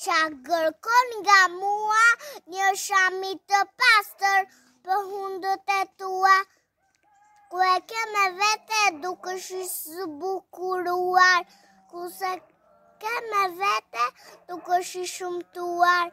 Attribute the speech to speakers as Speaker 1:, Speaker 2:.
Speaker 1: që a gërkon nga mua një shami të pastër për hundët e tua, ku e keme vete duke shi së bukuruar, ku se keme vete duke shi shumëtuar.